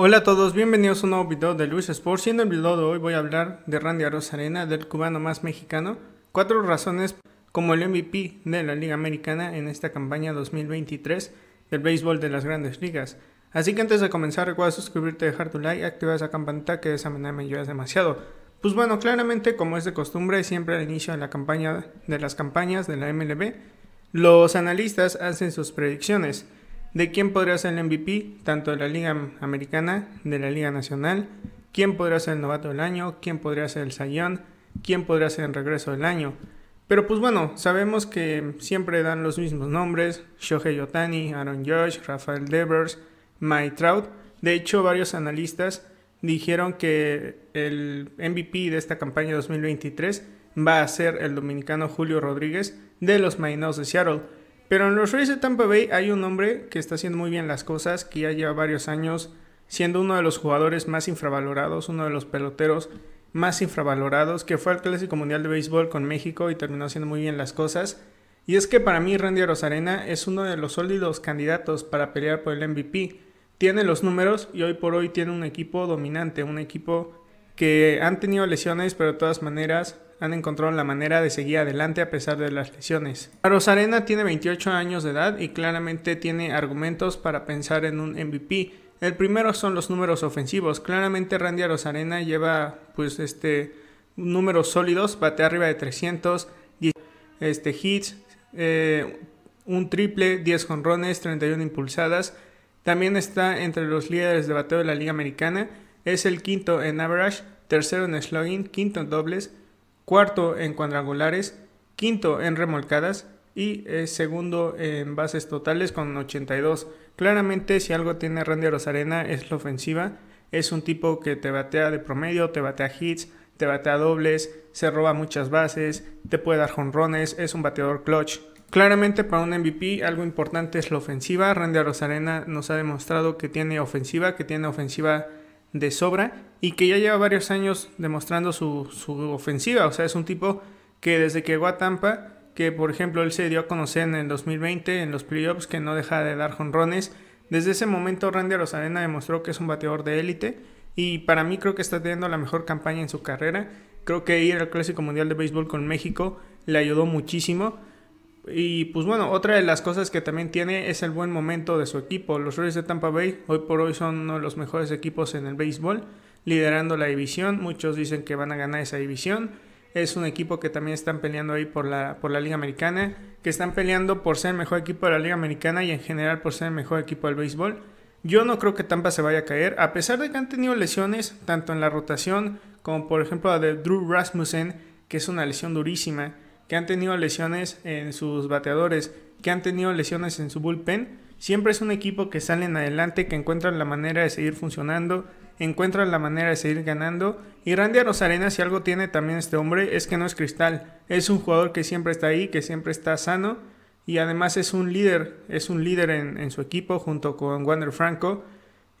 Hola a todos, bienvenidos a un nuevo video de Luis Sports y en el video de hoy voy a hablar de Randy Arroz Arena, del cubano más mexicano, cuatro razones como el MVP de la Liga Americana en esta campaña 2023 del béisbol de las grandes ligas. Así que antes de comenzar recuerda suscribirte, dejar tu like, activar esa campanita que de esa manera me ayudas demasiado. Pues bueno, claramente como es de costumbre, siempre al inicio de la campaña de las campañas de la MLB, los analistas hacen sus predicciones de quién podría ser el MVP, tanto de la Liga Americana, de la Liga Nacional, quién podría ser el novato del año, quién podría ser el Sayón, quién podría ser el regreso del año. Pero pues bueno, sabemos que siempre dan los mismos nombres, Shohei Yotani, Aaron Josh, Rafael Devers, Mike Trout. De hecho, varios analistas dijeron que el MVP de esta campaña 2023 va a ser el dominicano Julio Rodríguez de los Mariners de Seattle. Pero en los Rays de Tampa Bay hay un hombre que está haciendo muy bien las cosas, que ya lleva varios años siendo uno de los jugadores más infravalorados, uno de los peloteros más infravalorados, que fue al Clásico Mundial de Béisbol con México y terminó haciendo muy bien las cosas. Y es que para mí Randy Rosarena es uno de los sólidos candidatos para pelear por el MVP. Tiene los números y hoy por hoy tiene un equipo dominante, un equipo que han tenido lesiones, pero de todas maneras han encontrado la manera de seguir adelante a pesar de las lesiones. Rosarena tiene 28 años de edad y claramente tiene argumentos para pensar en un MVP. El primero son los números ofensivos. Claramente Randy Rosarena lleva pues este números sólidos, bate arriba de 300, 10, este hits, eh, un triple, 10 jonrones, 31 impulsadas. También está entre los líderes de bateo de la Liga Americana es el quinto en average, tercero en slugging, quinto en dobles, cuarto en cuadrangulares, quinto en remolcadas y eh, segundo en bases totales con 82. Claramente si algo tiene Randy Rosarena es la ofensiva, es un tipo que te batea de promedio, te batea hits, te batea dobles, se roba muchas bases, te puede dar jonrones, es un bateador clutch. Claramente para un MVP algo importante es la ofensiva. Randy Rosarena nos ha demostrado que tiene ofensiva, que tiene ofensiva de sobra y que ya lleva varios años demostrando su, ofensiva. O sea, es un tipo que desde que llegó a Tampa, que por ejemplo él se dio a conocer en el 2020 en los playoffs, que no deja de dar jonrones. Desde ese momento Randy Rosarena demostró que es un bateador de élite y para mí creo que está teniendo la mejor campaña en su carrera. Creo que ir al Clásico Mundial de Béisbol con México le ayudó muchísimo y pues bueno, otra de las cosas que también tiene es el buen momento de su equipo. Los Reyes de Tampa Bay hoy por hoy son uno de los mejores equipos en el béisbol, liderando la división. Muchos dicen que van a ganar esa división. Es un equipo que también están peleando ahí por la, por la Liga Americana, que están peleando por ser el mejor equipo de la Liga Americana y en general por ser el mejor equipo del béisbol. Yo no creo que Tampa se vaya a caer, a pesar de que han tenido lesiones tanto en la rotación como por ejemplo la de Drew Rasmussen, que es una lesión durísima que han tenido lesiones en sus bateadores, que han tenido lesiones en su bullpen, siempre es un equipo que sale en adelante, que encuentra la manera de seguir funcionando, encuentra la manera de seguir ganando. Y Randy arenas si algo tiene también este hombre, es que no es cristal. Es un jugador que siempre está ahí, que siempre está sano. Y además es un líder, es un líder en, su equipo junto con Wander Franco.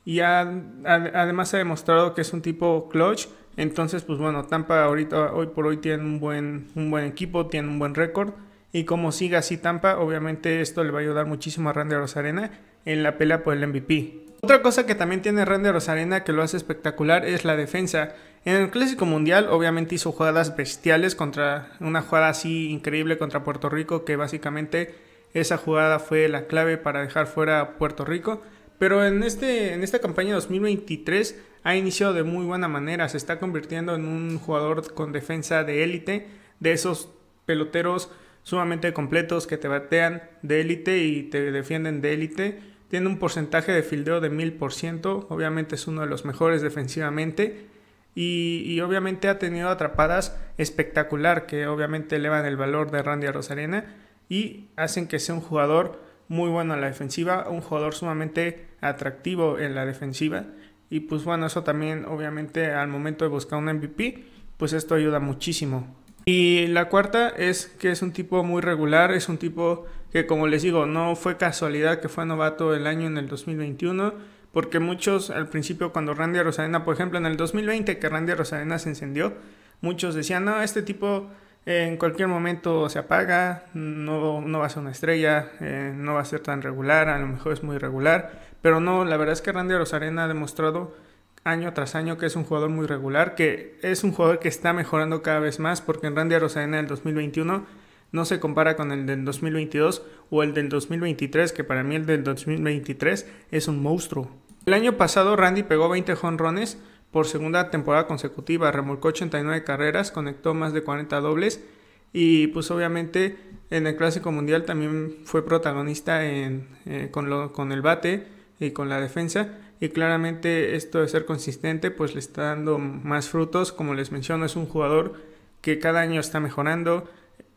Y además ha demostrado que es un tipo clutch, entonces, pues bueno, Tampa ahorita, hoy por hoy tiene un buen, un buen equipo, tiene un buen récord. Y como siga así Tampa, obviamente esto le va a ayudar muchísimo a Randy Rosarena en la pelea por el MVP. Otra cosa que también tiene Randy Rosarena que lo hace espectacular es la defensa. En el Clásico Mundial obviamente hizo jugadas bestiales contra una jugada así increíble contra Puerto Rico que básicamente esa jugada fue la clave para dejar fuera a Puerto Rico. Pero en, este, en esta campaña 2023 ha iniciado de muy buena manera, se está convirtiendo en un jugador con defensa de élite, de esos peloteros sumamente completos que te batean de élite y te defienden de élite. Tiene un porcentaje de fildeo de 1000%, obviamente es uno de los mejores defensivamente. Y, obviamente ha tenido atrapadas espectacular que obviamente elevan el valor de Randy Rosarena y hacen que sea un jugador muy bueno a la defensiva, un jugador sumamente atractivo en la defensiva. Y pues bueno, eso también obviamente al momento de buscar un MVP, pues esto ayuda muchísimo. Y la cuarta es que es un tipo muy regular, es un tipo que como les digo, no fue casualidad que fue novato el año en el 2021, porque muchos al principio cuando Randy Rosarena, por ejemplo, en el 2020 que Randy Rosarena se encendió, muchos decían, no, este tipo en cualquier momento se apaga, no, no va a ser una estrella, eh, no va a ser tan regular, a lo mejor es muy regular, pero no, la verdad es que Randy Rosarena ha demostrado año tras año que es un jugador muy regular, que es un jugador que está mejorando cada vez más, porque en Randy Rosarena del 2021 no se compara con el del 2022 o el del 2023, que para mí el del 2023 es un monstruo. El año pasado Randy pegó 20 jonrones, por segunda temporada consecutiva remolcó 89 carreras, conectó más de 40 dobles y pues obviamente en el Clásico Mundial también fue protagonista eh, con, el bate y con la defensa y claramente esto de ser consistente pues le está dando más frutos como les menciono es un jugador que cada año está mejorando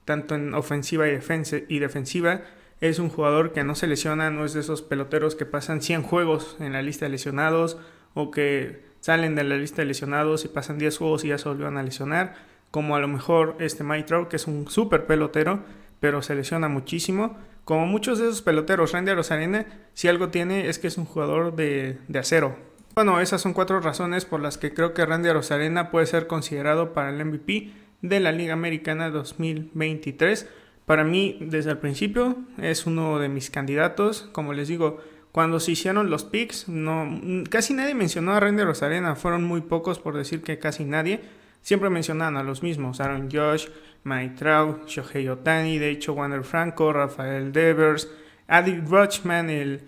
tanto en ofensiva y, defensa, y defensiva es un jugador que no se lesiona no es de esos peloteros que pasan 100 juegos en la lista de lesionados o que salen de la lista de lesionados y pasan 10 juegos y ya se volvieron a lesionar, como a lo mejor este Mike que es un super pelotero, pero se lesiona muchísimo. Como muchos de esos peloteros, Randy Arozarena, si algo tiene es que es un jugador de, de acero. Bueno, esas son cuatro razones por las que creo que Randy Arozarena puede ser considerado para el MVP de la Liga Americana 2023. Para mí, desde el principio, es uno de mis candidatos. Como les digo, cuando se hicieron los picks, no, casi nadie mencionó a Randy Rosarena, fueron muy pocos por decir que casi nadie. Siempre mencionaban a los mismos, Aaron Josh, Mike Trout, Shohei Otani, de hecho Wander Franco, Rafael Devers, Adi Rutschman, el,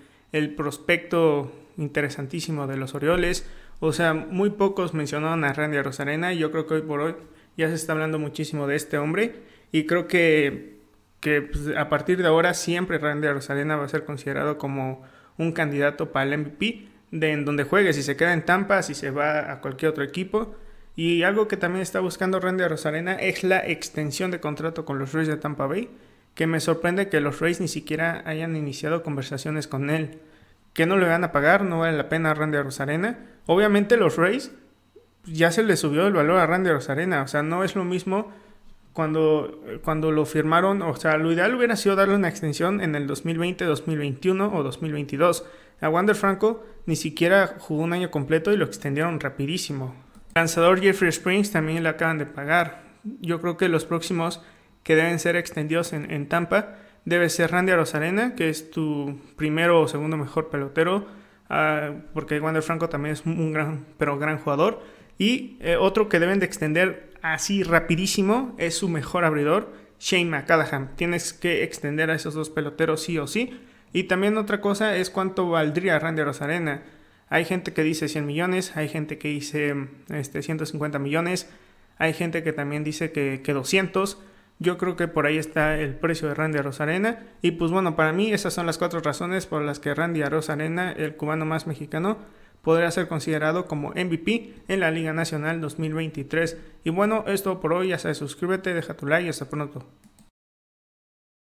prospecto interesantísimo de los Orioles. O sea, muy pocos mencionaban a Randy Rosarena y yo creo que hoy por hoy ya se está hablando muchísimo de este hombre y creo que, que pues, a partir de ahora siempre Randy Rosarena va a ser considerado como un candidato para el MVP de en donde juegue, si se queda en Tampa, si se va a cualquier otro equipo. Y algo que también está buscando Randy Rosarena es la extensión de contrato con los Rays de Tampa Bay, que me sorprende que los Rays ni siquiera hayan iniciado conversaciones con él, que no le van a pagar, no vale la pena a Randy Rosarena. Obviamente los Rays ya se le subió el valor a Randy Rosarena, o sea, no es lo mismo cuando, cuando lo firmaron, o sea, lo ideal hubiera sido darle una extensión en el 2020, 2021 o 2022. A Wander Franco ni siquiera jugó un año completo y lo extendieron rapidísimo. El lanzador Jeffrey Springs también le acaban de pagar. Yo creo que los próximos que deben ser extendidos en, Tampa debe ser Randy Arozarena, que es tu primero o segundo mejor pelotero, ah, porque Wander Franco también es un gran, pero gran jugador. Y eh, otro que deben de extender así rapidísimo es su mejor abridor, Shane McCallaghan Tienes que extender a esos dos peloteros sí o sí. Y también otra cosa es cuánto valdría Randy Rosarena. Hay gente que dice 100 millones, hay gente que dice este, 150 millones, hay gente que también dice que, que 200. Yo creo que por ahí está el precio de Randy Rosarena. Y pues bueno, para mí esas son las cuatro razones por las que Randy Rosarena, el cubano más mexicano, Podrá ser considerado como MVP en la Liga Nacional 2023. Y bueno, esto por hoy, ya sabes, suscríbete, deja tu like y hasta pronto.